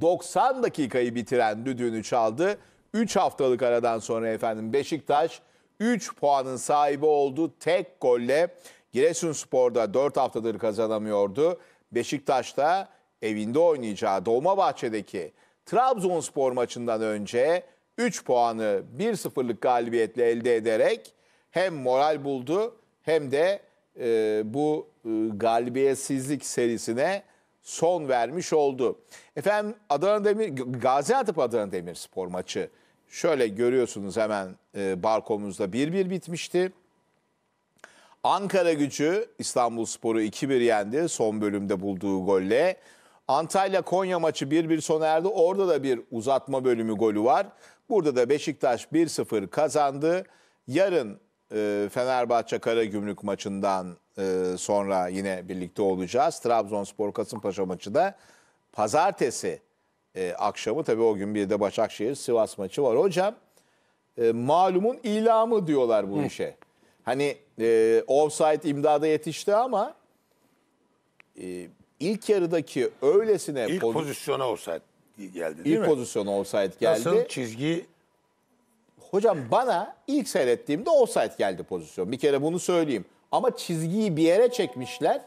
90 dakikayı bitiren düdüğünü çaldı. 3 haftalık aradan sonra efendim Beşiktaş 3 puanın sahibi oldu tek golle. Giresunspor'da 4 haftadır kazanamıyordu. Beşiktaş da evinde oynayacağı Dolmabahçe'deki Trabzonspor maçından önce 3 puanı 1-0'lık galibiyetle elde ederek hem moral buldu hem de e, bu e, galibiyetsizlik serisine son vermiş oldu. Efendim Adana Demir Gaziantep Adana Demirspor maçı şöyle görüyorsunuz hemen e, barkomuzda 1-1 bitmişti. Ankara gücü İstanbul Sporu 2-1 yendi son bölümde bulduğu golle. Antalya-Konya maçı 1-1 sona erdi. Orada da bir uzatma bölümü golü var. Burada da Beşiktaş 1-0 kazandı. Yarın e, Fenerbahçe Karagümrük maçından e, sonra yine birlikte olacağız. Trabzonspor Kasımpaşa maçı da pazartesi e, akşamı. Tabii o gün bir de Başakşehir Sivas maçı var. Hocam e, malumun ilamı diyorlar bu Hı. işe. Hani e, offside imdada yetişti ama e, ilk yarıdaki öylesine ilk pozisyona offside geldi değil ilk mi? pozisyona offside geldi. Nasıl çizgi Hocam bana ilk seyrettiğimde offside geldi pozisyon. Bir kere bunu söyleyeyim. Ama çizgiyi bir yere çekmişler.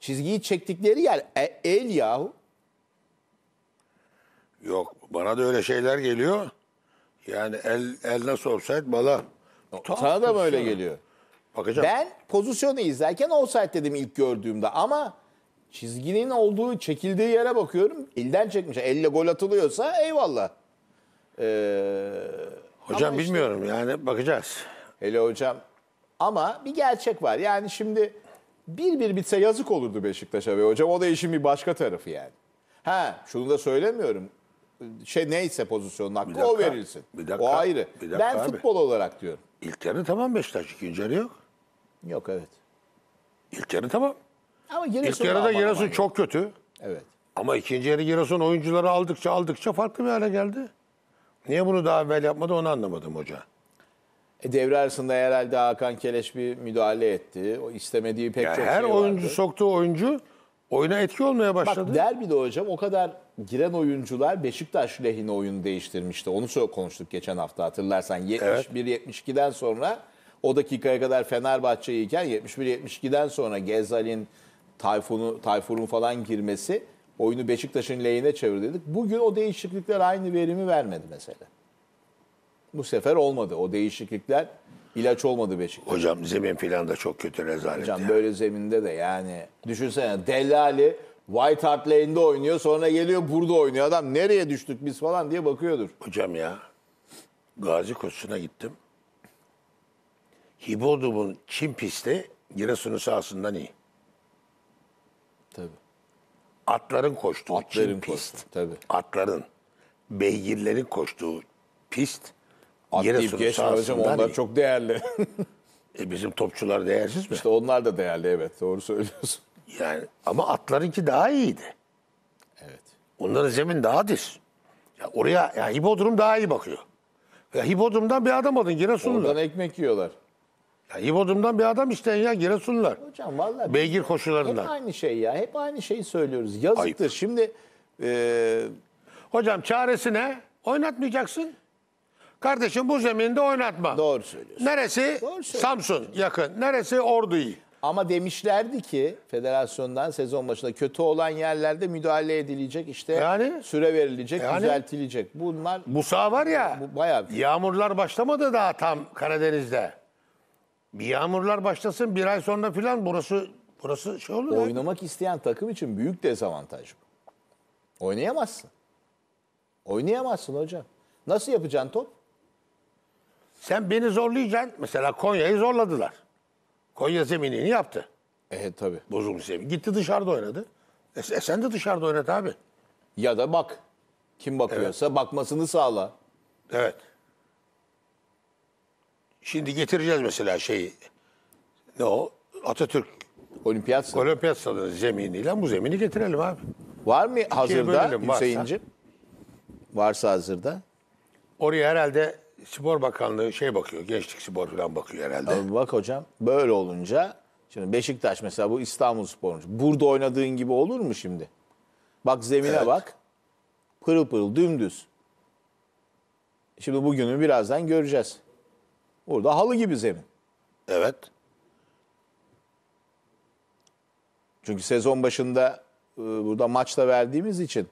Çizgiyi çektikleri yer e, el yahu. Yok bana da öyle şeyler geliyor. Yani el, el nasıl offside bala. Sana Tuhaf da mı öyle geliyor? Bakacağım. Ben pozisyonu izlerken offside dedim ilk gördüğümde ama çizginin olduğu, çekildiği yere bakıyorum. Elden çekmiş. Elle gol atılıyorsa eyvallah. Eee Hocam işte- bilmiyorum yani bakacağız. Hele hocam. Ama bir gerçek var. Yani şimdi bir bir bitse yazık olurdu Beşiktaş'a ve hocam o da işin bir başka tarafı yani. Ha şunu da söylemiyorum. Şey neyse pozisyonun hakkı Bir dakika, o verilsin. bir dakika, o ayrı. bir dakika ben abi. futbol olarak diyorum. İlk yarı tamam Beşiktaş, ikinci yarı yok. Yok evet. İlk yarı tamam. Ama İlk yarıda Giresun çok kötü. Evet. Ama ikinci yarı Giresun oyuncuları aldıkça aldıkça farklı bir hale geldi. Niye bunu daha evvel yapmadı onu anlamadım hoca. E, devre arasında herhalde Hakan Keleş bir müdahale etti. O istemediği pek Ya çok her şey vardı. oyuncu soktuğu oyuncu oyuna etki olmaya başladı. Bak derbide hocam o kadar giren oyuncular Beşiktaş lehine oyunu değiştirmişti. Onu so- konuştuk geçen hafta hatırlarsan. 71-72'den sonra o dakikaya kadar Fenerbahçe'yiyken 71-72'den sonra Gezal'in, Tayfun'u- Tayfur'un falan girmesi oyunu Beşiktaş'ın lehine çevir dedik. Bugün o değişiklikler aynı verimi vermedi mesela. Bu sefer olmadı. O değişiklikler ilaç olmadı Beşiktaş. Hocam zemin falan da çok kötü rezalet. Hocam ya. böyle zeminde de yani düşünsene Delali White Hart Lane'de oynuyor sonra geliyor burada oynuyor. Adam nereye düştük biz falan diye bakıyordur. Hocam ya Gazi Koçsu'na gittim. Hibodum'un Çin pisti Giresun'un sahasından iyi. Atların koştuğu Atların çim koştu, pist. Tabii. Atların, beygirlerin koştuğu pist. At deyip geçme hocam onlar iyi. çok değerli. e bizim topçular değersiz mi? İşte onlar da değerli evet doğru söylüyorsun. Yani ama atlarınki daha iyiydi. Evet. Onların zemin daha düz. Ya oraya ya Hipodrom daha iyi bakıyor. Ya Hipodrom'dan bir adam alın Giresun'da. Oradan ekmek yiyorlar. Ya iyi Bodrum'dan bir adam işte ya Giresunlar. Hocam vallahi Beygir koşularından. Hep aynı şey ya. Hep aynı şeyi söylüyoruz. Yazıktır. Ayıp. Şimdi e... hocam çaresi ne? Oynatmayacaksın. Kardeşim bu zeminde oynatma. Doğru söylüyorsun. Neresi? Doğru Samsun yakın. Neresi? Ordu'yu. Ama demişlerdi ki federasyondan sezon başında kötü olan yerlerde müdahale edilecek işte yani, süre verilecek, yani, düzeltilecek. Bunlar Musa var ya. Bu bayağı bir... Yağmurlar başlamadı daha tam Karadeniz'de. Bir yağmurlar başlasın bir ay sonra filan burası burası şey oluyor. Oynamak isteyen takım için büyük dezavantaj bu. Oynayamazsın. Oynayamazsın hocam. Nasıl yapacaksın top? Sen beni zorlayacaksın. Mesela Konya'yı zorladılar. Konya zeminini yaptı. Evet tabii. Bozulmuş zemin. Gitti dışarıda oynadı. E, e sen de dışarıda oynat abi. Ya da bak. Kim bakıyorsa evet. bakmasını sağla. Evet. Şimdi getireceğiz mesela şeyi. Ne o? Atatürk Olimpiyat Olimpiyat stadı zeminiyle bu zemini getirelim abi. Var mı hazırda bölelim, Hüseyin'ci? Varsa hazırda. Oraya herhalde Spor Bakanlığı şey bakıyor, Gençlik Spor falan bakıyor herhalde. Abi bak hocam böyle olunca şimdi Beşiktaş mesela bu İstanbul Spor'un. Burada oynadığın gibi olur mu şimdi? Bak zemine evet. bak. Pırıl pırıl dümdüz. Şimdi bugünü birazdan göreceğiz. Orada halı gibi zemin. Evet. Çünkü sezon başında e, burada maçta verdiğimiz için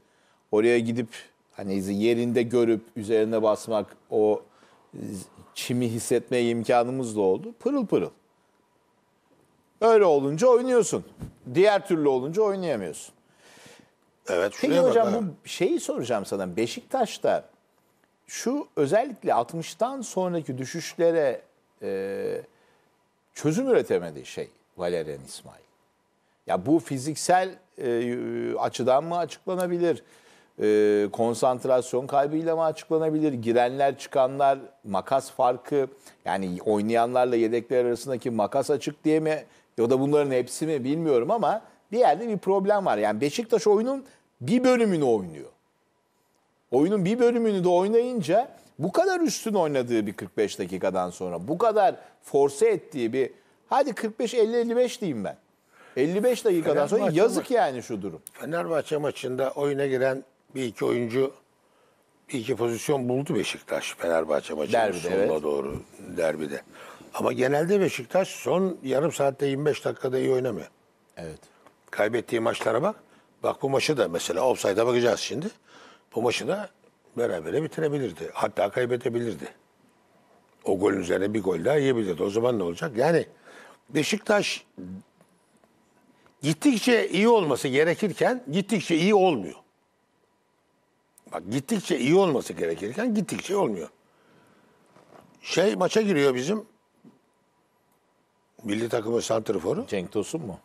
oraya gidip hani yerinde görüp üzerine basmak o e, çimi hissetmeye imkanımız da oldu. Pırıl pırıl. Öyle olunca oynuyorsun. Diğer türlü olunca oynayamıyorsun. Evet. Peki hocam bu şeyi soracağım sana. Beşiktaş'ta şu özellikle 60'tan sonraki düşüşlere e, çözüm üretemedi şey Valerian İsmail. Ya bu fiziksel e, açıdan mı açıklanabilir? E, konsantrasyon kaybıyla mı açıklanabilir? Girenler çıkanlar makas farkı yani oynayanlarla yedekler arasındaki makas açık diye mi? Ya da bunların hepsi mi bilmiyorum ama bir yerde bir problem var. Yani Beşiktaş oyunun bir bölümünü oynuyor oyunun bir bölümünü de oynayınca bu kadar üstün oynadığı bir 45 dakikadan sonra bu kadar force ettiği bir hadi 45-50-55 diyeyim ben. 55 dakikadan Fenerbahçe sonra yazık yani şu durum. Fenerbahçe maçında oyuna giren bir iki oyuncu bir iki pozisyon buldu Beşiktaş Fenerbahçe maçının derbide, sonuna evet. doğru derbide. Ama genelde Beşiktaş son yarım saatte 25 dakikada iyi oynamıyor. Evet. Kaybettiği maçlara bak. Bak bu maçı da mesela offside'a bakacağız şimdi bu maçı da berabere bitirebilirdi. Hatta kaybedebilirdi. O golün üzerine bir gol daha yiyebilirdi. O zaman ne olacak? Yani Beşiktaş gittikçe iyi olması gerekirken gittikçe iyi olmuyor. Bak gittikçe iyi olması gerekirken gittikçe olmuyor. Şey maça giriyor bizim milli takımın Santriforu. Cenk Tosun mu?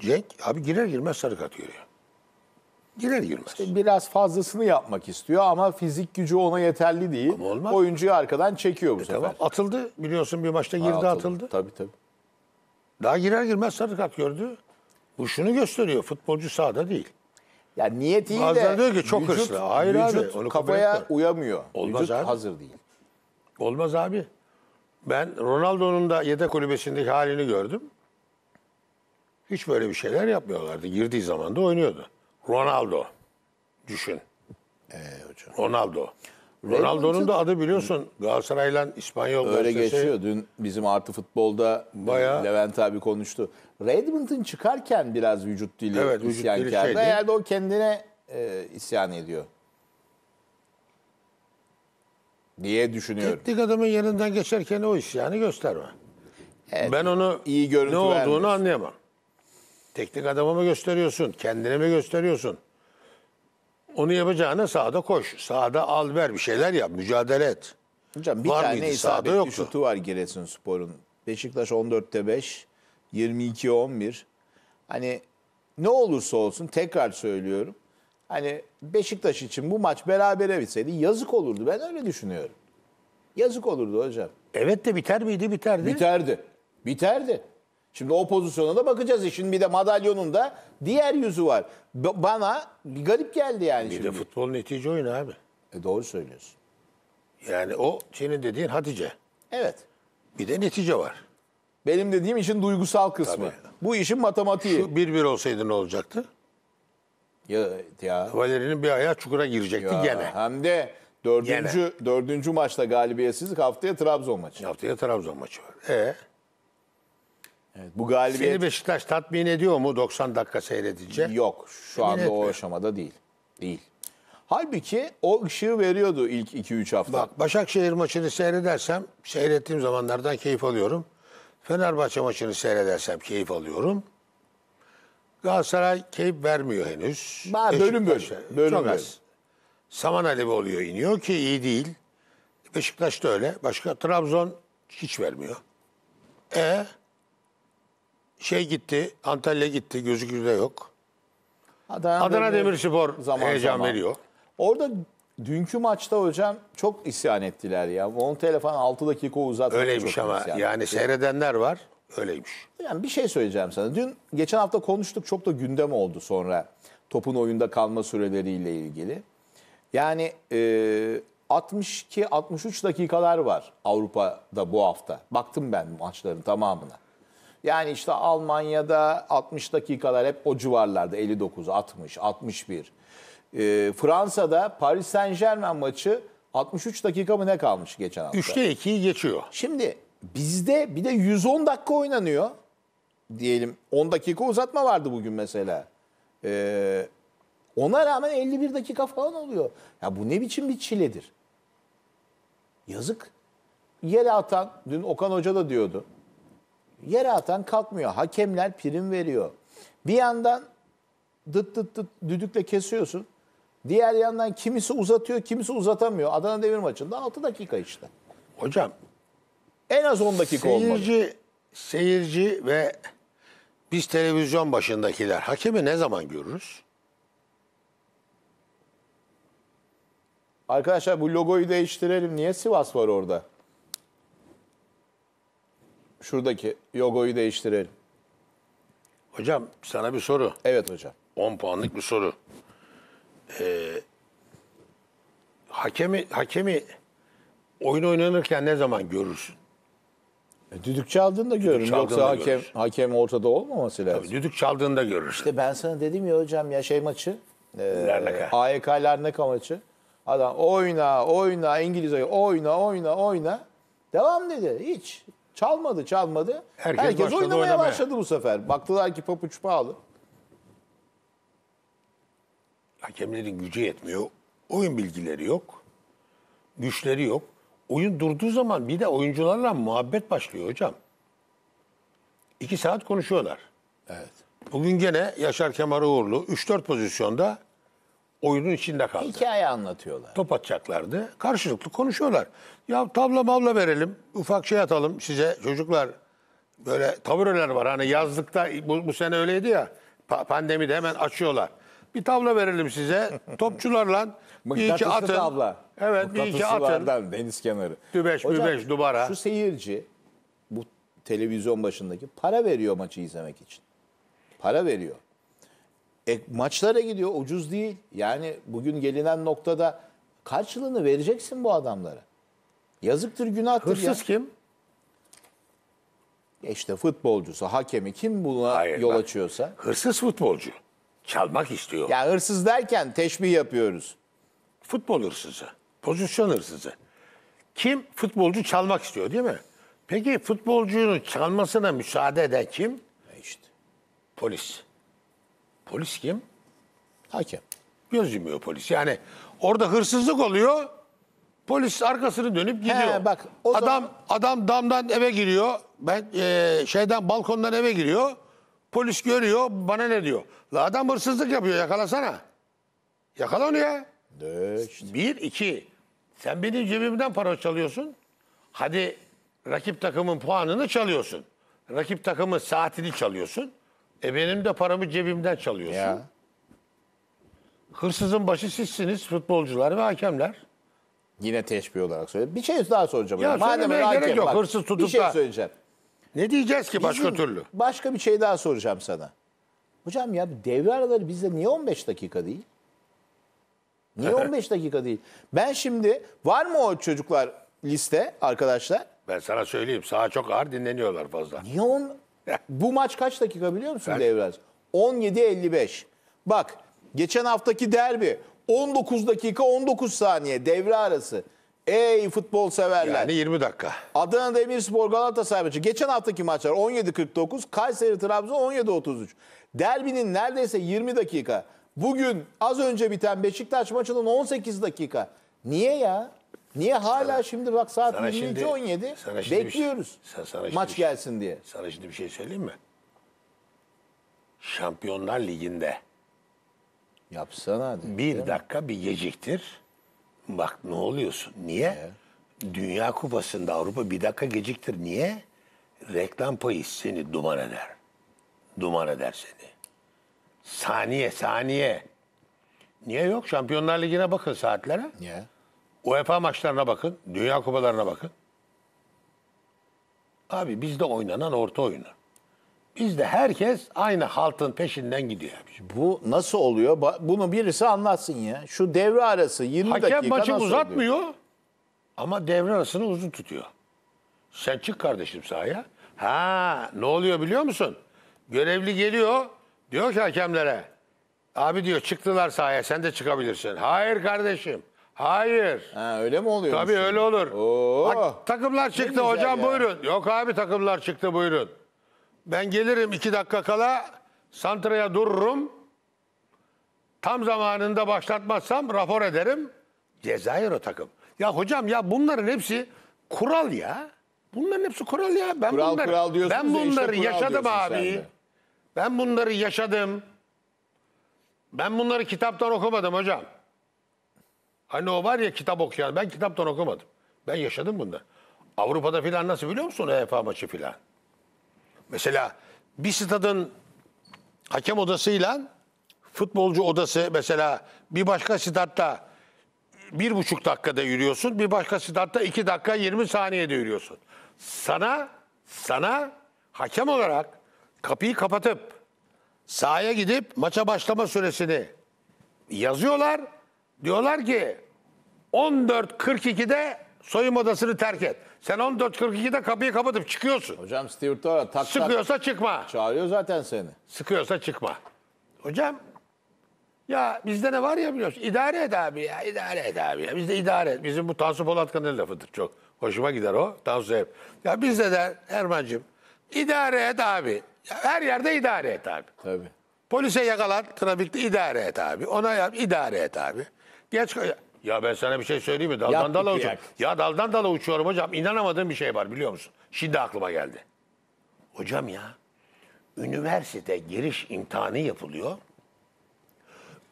Cenk abi girer girmez sarı kart görüyor. Girer girmez. İşte biraz fazlasını yapmak istiyor ama fizik gücü ona yeterli değil. Ama olmaz. Oyuncuyu arkadan çekiyor bu e, sefer. Tamam. Atıldı biliyorsun bir maçta girdi atıldı. atıldı. Tabii tabii. Daha girer girmez sarı kart gördü. Bu şunu gösteriyor. Futbolcu sahada değil. Ya yani niyet iyi Bazıları de diyor ki çok vücut, hırslı. Hayır vücut abi, onu kafaya kabul uyamıyor. Olmaz vücut abi. hazır değil. Olmaz abi. Ben Ronaldo'nun da yedek kulübesindeki halini gördüm. Hiç böyle bir şeyler yapmıyorlardı. Girdiği zaman da oynuyordu. Ronaldo. Düşün. Ee, hocam. Ronaldo. Ronaldo'nun da adı biliyorsun Galatasaray'la İspanyol Öyle gazetesi. geçiyor. Dün bizim artı futbolda Bayağı... Levent abi konuştu. Redmond'ın çıkarken biraz vücut dili evet, isyankarda. Şey Herhalde o kendine e, isyan ediyor. Diye düşünüyorum. Teknik adamın yanından geçerken o isyanı gösterme. Evet, ben onu iyi görüntü ne olduğunu vermiyorsun. anlayamam. Teknik adama mı gösteriyorsun? Kendine mi gösteriyorsun? Onu yapacağına sahada koş. Sahada al ver bir şeyler yap. Mücadele et. Hocam bir var tane mıydı? isabetli yoktu. şutu var sporun. Beşiktaş 14'te 5, 22 11. Hani ne olursa olsun tekrar söylüyorum. Hani Beşiktaş için bu maç berabere bitseydi yazık olurdu. Ben öyle düşünüyorum. Yazık olurdu hocam. Evet de biter miydi? Biterdi. Biterdi. Biterdi. Şimdi o pozisyona da bakacağız. E şimdi bir de madalyonun da diğer yüzü var. B- bana garip geldi yani Bir şimdi. de futbol netice oyunu abi. E, doğru söylüyorsun. Yani o senin dediğin Hatice. Evet. Bir de netice var. Benim dediğim işin duygusal kısmı. Tabii. Bu işin matematiği. Şu bir 1 olsaydı ne olacaktı? Ya, ya. Valeri'nin bir ayağı çukura girecekti Ya, gene. Hem de dördüncü, dördüncü maçta galibiyetsizlik haftaya Trabzon maçı. Haftaya Trabzon maçı var. E Evet, bu galibiyet... Seni Beşiktaş tatmin ediyor mu 90 dakika seyredince? Yok. Şu Emin anda etmiyor. o aşamada değil. Değil. Halbuki o ışığı veriyordu ilk 2-3 hafta. Bak Başakşehir maçını seyredersem seyrettiğim zamanlardan keyif alıyorum. Fenerbahçe maçını seyredersem keyif alıyorum. Galatasaray keyif vermiyor henüz. Ba, bölüm bölüm. bölüm çok az. Saman alevi oluyor iniyor ki iyi değil. Beşiktaş da öyle. Başka Trabzon hiç vermiyor. E şey gitti, Antalya gitti, gözükürde yok. Adana, Adana Demirspor zaman heyecan zaman. veriyor. Orada dünkü maçta hocam çok isyan ettiler ya. Montella falan 6 dakika uzatmak Öyleymiş ama yani seyredenler var. Öyleymiş. Yani bir şey söyleyeceğim sana. Dün geçen hafta konuştuk çok da gündem oldu sonra topun oyunda kalma süreleriyle ilgili. Yani e, 62-63 dakikalar var Avrupa'da bu hafta. Baktım ben maçların tamamına. Yani işte Almanya'da 60 dakikalar hep o civarlarda 59, 60, 61. E, Fransa'da Paris Saint Germain maçı 63 dakika mı ne kalmış geçen hafta? 3'te 2'yi geçiyor. Şimdi bizde bir de 110 dakika oynanıyor. Diyelim 10 dakika uzatma vardı bugün mesela. Ee, ona rağmen 51 dakika falan oluyor. Ya bu ne biçim bir çiledir? Yazık. Yere atan, dün Okan Hoca da diyordu. Yere atan kalkmıyor. Hakemler prim veriyor. Bir yandan dıt dıt dıt düdükle kesiyorsun. Diğer yandan kimisi uzatıyor, kimisi uzatamıyor. Adana Demir maçında 6 dakika işte. Hocam en az 10 dakika seyirci, olmalı. Seyirci ve biz televizyon başındakiler hakemi ne zaman görürüz? Arkadaşlar bu logoyu değiştirelim. Niye Sivas var orada? şuradaki yogoyu değiştirelim. Hocam sana bir soru. Evet hocam. 10 puanlık bir soru. Ee, hakemi hakemi oyun oynanırken ne zaman görürsün? E, düdük çaldığında görürüm. Düdük çaldığında Yoksa hakem görür. hakem ortada olmaması lazım. Tabii, düdük çaldığında görürsün. İşte ben sana dedim ya hocam ya şey maçı. E, Larnaka. AYK e Larnaka maçı. Adam oyna oyna İngiliz oyna oyna oyna oyna. Devam dedi. Hiç Çalmadı çalmadı. Herkes, Herkes başladı oynamaya, oynamaya başladı bu sefer. Baktılar ki papuç pahalı. Hakemlerin gücü yetmiyor. Oyun bilgileri yok. Güçleri yok. Oyun durduğu zaman bir de oyuncularla muhabbet başlıyor hocam. İki saat konuşuyorlar. Evet. Bugün gene Yaşar Kemal Uğurlu 3-4 pozisyonda oyunun içinde kaldı. Hikaye anlatıyorlar. Top atacaklardı. Karşılıklı konuşuyorlar. Ya tabla mabla verelim. Ufak şey atalım size çocuklar. Böyle tabureler var. Hani yazlıkta bu, bu sene öyleydi ya. Pa pandemide hemen açıyorlar. Bir tabla verelim size. Topçularla bir iki atın. tabla. Evet Mıknatısı bir iki atın. Deniz kenarı. Dübeş Hocam, mübeş dubara. Şu seyirci bu televizyon başındaki para veriyor maçı izlemek için. Para veriyor. E, maçlara gidiyor ucuz değil. Yani bugün gelinen noktada karşılığını vereceksin bu adamlara. Yazıktır günahtır Hırsız ya. kim? E İşte futbolcusu, hakemi kim buna Hayır, yol bak, açıyorsa. Hırsız futbolcu. Çalmak istiyor. Ya hırsız derken teşbih yapıyoruz. Futbol hırsızı, pozisyon hırsızı. Kim? Futbolcu çalmak istiyor değil mi? Peki futbolcunun çalmasına müsaade eden kim? E İşte. Polis. Polis kim? Hakem. Göz yumuyor polis. Yani orada hırsızlık oluyor. Polis arkasını dönüp gidiyor. He, bak, o adam zaman... adam damdan eve giriyor. Ben e, şeyden balkondan eve giriyor. Polis görüyor. Bana ne diyor? La adam hırsızlık yapıyor. Yakalasana. Yakala onu ya. De, işte. Bir, iki. Sen benim cebimden para çalıyorsun. Hadi rakip takımın puanını çalıyorsun. Rakip takımın saatini çalıyorsun. E benim de paramı cebimden çalıyorsun. Ya. Hırsızın başı sizsiniz futbolcular ve hakemler. Yine teşbih olarak söyle. Bir şey daha soracağım. Ya Madem gerek hakem, yok. Bak, Hırsız tutup bir şey söyleyeceğim. Ne diyeceğiz ki başka türlü? Başka bir şey daha soracağım sana. Hocam ya devre araları bizde niye 15 dakika değil? Niye 15 dakika değil? Ben şimdi var mı o çocuklar liste arkadaşlar? Ben sana söyleyeyim. sağa çok ağır dinleniyorlar fazla. Niye on bu maç kaç dakika biliyor musun evet. Devrez? 17.55. Bak geçen haftaki derbi 19 dakika 19 saniye devre arası. Ey futbol severler. Yani 20 dakika. Adana Demirspor Galatasaray maçı. Geçen haftaki maçlar 17.49, Kayseri Trabzon 17.33. Derbinin neredeyse 20 dakika. Bugün az önce biten Beşiktaş maçının 18 dakika. Niye ya? Niye hala sana, şimdi bak saat 22.17 şey- bekliyoruz sana, sana şimdi maç gelsin diye. Sana şimdi bir şey söyleyeyim mi? Şampiyonlar Ligi'nde yapsana hadi. Bir dakika bir geciktir. Bak ne oluyorsun? Niye? Evet. Dünya Kupası'nda Avrupa bir dakika geciktir. Niye? Reklam payı seni duman eder. Duman eder seni. Saniye saniye. Niye yok? Şampiyonlar Ligi'ne bakın saatlere. Niye? UEFA maçlarına bakın, Dünya Kupalarına bakın. Abi bizde oynanan orta oyunu. Bizde herkes aynı haltın peşinden gidiyor Bu nasıl oluyor? Ba- Bunu birisi anlatsın ya. Şu devre arası 20 dakika Hakem maçı nasıl oluyor? uzatmıyor ama devre arasını uzun tutuyor. Sen çık kardeşim sahaya. Ha ne oluyor biliyor musun? Görevli geliyor diyor ki hakemlere. Abi diyor çıktılar sahaya sen de çıkabilirsin. Hayır kardeşim Hayır. Ha, öyle mi oluyor? Tabii öyle olur. Oo. Bak, takımlar çıktı hocam ya. buyurun. Yok abi takımlar çıktı buyurun. Ben gelirim iki dakika kala. Santra'ya dururum. Tam zamanında başlatmazsam rapor ederim. Cezayir o takım. Ya hocam ya bunların hepsi kural ya. Bunların hepsi kural ya. Ben kural, bunları, kural diyorsunuz ben bunları işte yaşadım abi. Ben bunları yaşadım. Ben bunları kitaptan okumadım hocam. Hani o var ya kitap okuyan. Ben kitaptan okumadım. Ben yaşadım bunları. Avrupa'da filan nasıl biliyor musun UEFA maçı filan? Mesela bir stadın hakem odasıyla futbolcu odası mesela bir başka statta bir buçuk dakikada yürüyorsun. Bir başka statta iki dakika yirmi saniyede yürüyorsun. Sana, sana hakem olarak kapıyı kapatıp sahaya gidip maça başlama süresini yazıyorlar. Diyorlar ki 14.42'de soyunma odasını terk et. Sen 14.42'de kapıyı kapatıp çıkıyorsun. Hocam Stewart Tora tak tak Sıkıyorsa çıkma. çağırıyor zaten seni. Sıkıyorsa çıkma. Hocam ya bizde ne var ya biliyorsun. İdare et abi ya, idare et abi ya. Bizde idare et. Bizim bu Tansu Polatkan'ın lafıdır çok. Hoşuma gider o. Tansu hep. Ya bizde de Erman'cığım idare et abi. Ya her yerde idare et abi. Tabii. Polise yakalan trafikte idare et abi. Ona yap idare et abi. Geç ya ben sana bir şey söyleyeyim mi? Daldan dala uçuyorum. Ya daldan dala uçuyorum hocam. İnanamadığım bir şey var biliyor musun? Şimdi aklıma geldi. Hocam ya üniversite giriş imtihanı yapılıyor.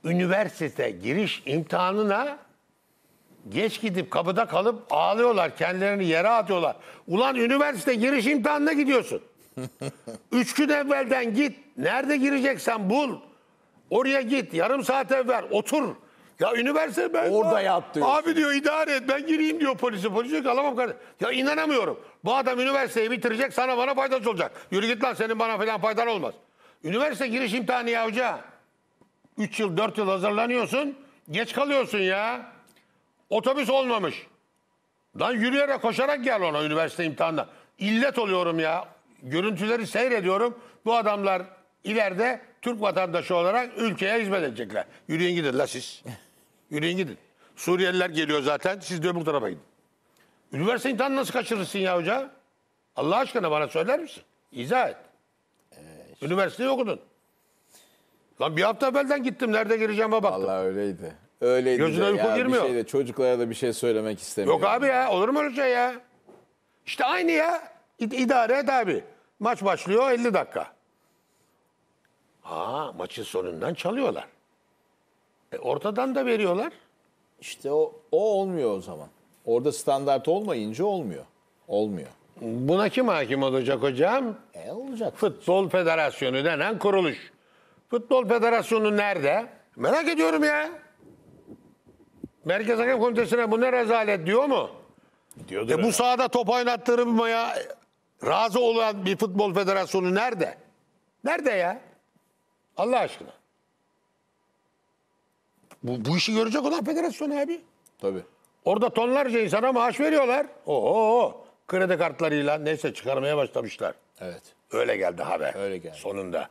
Üniversite giriş imtihanına geç gidip kapıda kalıp ağlıyorlar. Kendilerini yere atıyorlar. Ulan üniversite giriş imtihanına gidiyorsun. Üç gün evvelden git. Nerede gireceksen bul. Oraya git. Yarım saat evvel otur. Ya üniversite ben... Orada yat Abi diyor idare et ben gireyim diyor polise. Polis diyor ki alamam kardeşim. Ya inanamıyorum. Bu adam üniversiteyi bitirecek sana bana faydası olacak. Yürü git lan senin bana falan faydan olmaz. Üniversite giriş imtihanı ya hoca. 3 yıl 4 yıl hazırlanıyorsun. Geç kalıyorsun ya. Otobüs olmamış. Lan yürüyerek koşarak gel ona üniversite imtihanına. İllet oluyorum ya. Görüntüleri seyrediyorum. Bu adamlar ileride Türk vatandaşı olarak ülkeye hizmet edecekler. Yürüyün gidin la siz. Yürüyün gidin. Suriyeliler geliyor zaten. Siz de öbür tarafa gidin. Üniversite imtihanı nasıl kaçırırsın ya hoca? Allah aşkına bana söyler misin? İzah et. Evet. Üniversiteyi okudun. Lan bir hafta evvelden gittim. Nerede gireceğime baktım. Vallahi öyleydi. Öyleydi Gözüne de. uyku ya, girmiyor. Bir şey de, çocuklara da bir şey söylemek istemiyorum. Yok abi ya. Olur mu öyle şey ya? İşte aynı ya. İdare et abi. Maç başlıyor 50 dakika. Ha maçın sonundan çalıyorlar. E, ortadan da veriyorlar. İşte o, o olmuyor o zaman. Orada standart olmayınca olmuyor. Olmuyor. Buna kim hakim olacak hocam? E olacak. Futbol Federasyonu denen kuruluş. Futbol Federasyonu nerede? Merak ediyorum ya. Merkez Hakem Komitesi'ne bu ne rezalet diyor mu? Diyordur e bu sahada top oynattırmaya razı olan bir futbol federasyonu nerede? Nerede ya? Allah aşkına. Bu, bu işi görecek olan federasyon abi. Tabii. Orada tonlarca insana maaş veriyorlar. Oo Oho. Kredi kartlarıyla neyse çıkarmaya başlamışlar. Evet. Öyle geldi haber. Öyle geldi. Sonunda.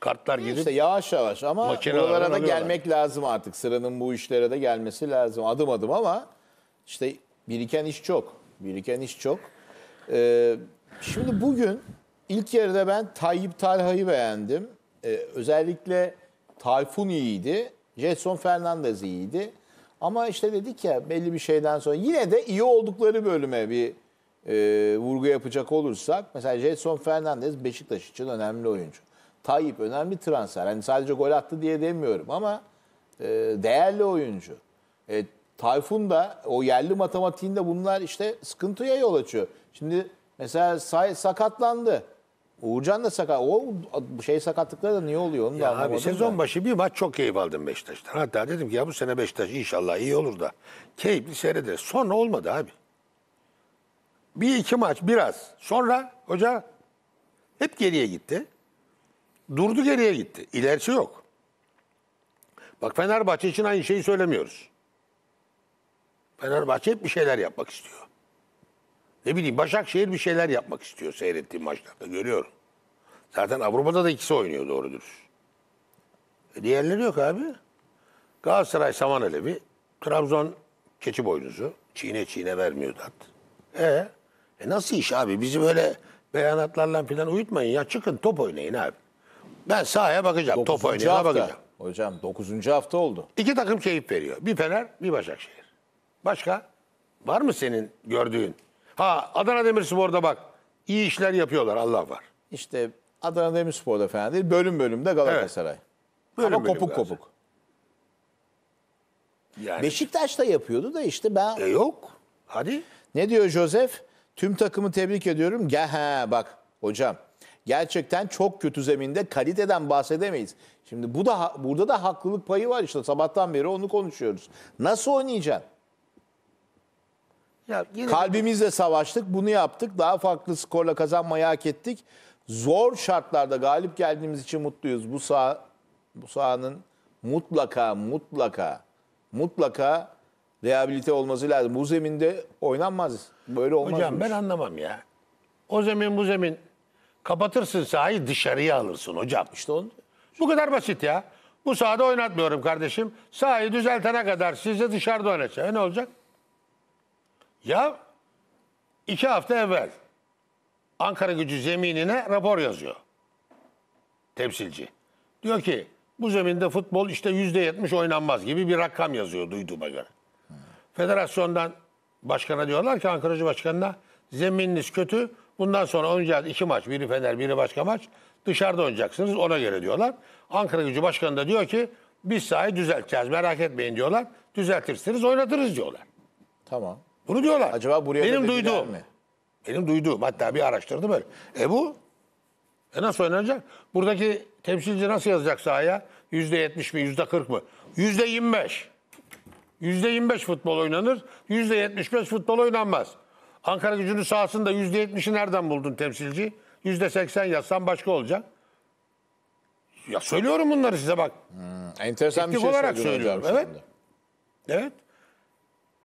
Kartlar gidip... İşte yavaş yavaş ama buralara da gelmek lazım artık. Sıranın bu işlere de gelmesi lazım. Adım adım ama işte biriken iş çok. Biriken iş çok. Ee, şimdi bugün ilk yarıda ben Tayyip Talha'yı beğendim. Ee, özellikle Tayfun iyiydi. Jetson Fernandez iyiydi. Ama işte dedik ya belli bir şeyden sonra yine de iyi oldukları bölüme bir e, vurgu yapacak olursak mesela Jetson Fernandez Beşiktaş için önemli oyuncu. Tayyip önemli transfer. Hani sadece gol attı diye demiyorum ama e, değerli oyuncu. E, Tayfun da o yerli matematiğinde bunlar işte sıkıntıya yol açıyor. Şimdi mesela sakatlandı. Uğurcan da sakat. O şey sakatlıkları da niye oluyor onu da anlamadım. Abi sezon da. başı bir maç çok keyif aldım Beşiktaş'tan. Hatta dedim ki ya bu sene Beşiktaş inşallah iyi olur da keyifli seyreder. Sonra olmadı abi. Bir iki maç biraz. Sonra hoca hep geriye gitti. Durdu geriye gitti. İlerisi yok. Bak Fenerbahçe için aynı şeyi söylemiyoruz. Fenerbahçe hep bir şeyler yapmak istiyor. Ne bileyim Başakşehir bir şeyler yapmak istiyor seyrettiğim maçlarda görüyorum. Zaten Avrupa'da da ikisi oynuyor doğru dürüst. E diğerleri yok abi. Galatasaray Saman Alevi, Trabzon keçi boynuzu. Çiğne çiğne vermiyor tat. E, e nasıl iş abi? Bizi böyle beyanatlarla falan uyutmayın ya. Çıkın top oynayın abi. Ben sahaya bakacağım. top oynayana bakacağım. Hocam 9. hafta oldu. İki takım keyif veriyor. Bir Fener, bir Başakşehir. Başka? Var mı senin gördüğün? Ha Adana Demirspor'da bak iyi işler yapıyorlar Allah var. İşte Adana Demirspor'da fena değil. Bölüm bölümde Galatasaray. Evet. Bölüm Ama bölüm kopuk lazım. kopuk. Yani. Beşiktaş'ta yapıyordu da işte ben... E yok. Hadi. Ne diyor Josef? Tüm takımı tebrik ediyorum. Gel he bak hocam. Gerçekten çok kötü zeminde kaliteden bahsedemeyiz. Şimdi bu da burada da haklılık payı var işte sabahtan beri onu konuşuyoruz. Nasıl oynayacaksın? Ya yine- Kalbimizle savaştık, bunu yaptık. Daha farklı skorla kazanmayı hak ettik. Zor şartlarda galip geldiğimiz için mutluyuz. Bu saha bu sahanın mutlaka mutlaka mutlaka rehabilite olması lazım. Bu zeminde oynanmaz. Böyle olmaz. bu Hocam ben anlamam ya. O zemin bu zemin. Kapatırsın sahayı dışarıya alırsın hocam. İşte onu Bu kadar basit ya. Bu sahada oynatmıyorum kardeşim. Sahayı düzeltene kadar sizi dışarıda oynatacağım. E, ne olacak? Ya iki hafta evvel Ankara gücü zeminine rapor yazıyor. Temsilci. Diyor ki bu zeminde futbol işte yüzde yetmiş oynanmaz gibi bir rakam yazıyor duyduğuma göre. Federasyondan başkana diyorlar ki Ankara gücü başkanına zemininiz kötü. Bundan sonra oynayacağız iki maç. Biri Fener, biri başka maç. Dışarıda oynayacaksınız ona göre diyorlar. Ankara gücü başkanı da diyor ki biz sahayı düzelteceğiz merak etmeyin diyorlar. Düzeltirsiniz oynatırız diyorlar. Tamam. Bunu diyorlar. Acaba buraya Benim da duyduğum. Mi? Benim duyduğum. Hatta bir araştırdı böyle. E bu? E nasıl oynanacak? Buradaki temsilci nasıl yazacak sahaya? Yüzde yetmiş mi, yüzde kırk mı? Yüzde yirmi beş. Yüzde yirmi beş futbol oynanır, yüzde yetmiş beş futbol oynanmaz. Ankara gücünün sahasında yüzde yetmişi nereden buldun temsilci? Yüzde seksen yazsan başka olacak. Ya söylüyorum bunları size bak. Hmm, enteresan Teknik bir şey olarak söylüyorum. Evet. Evet.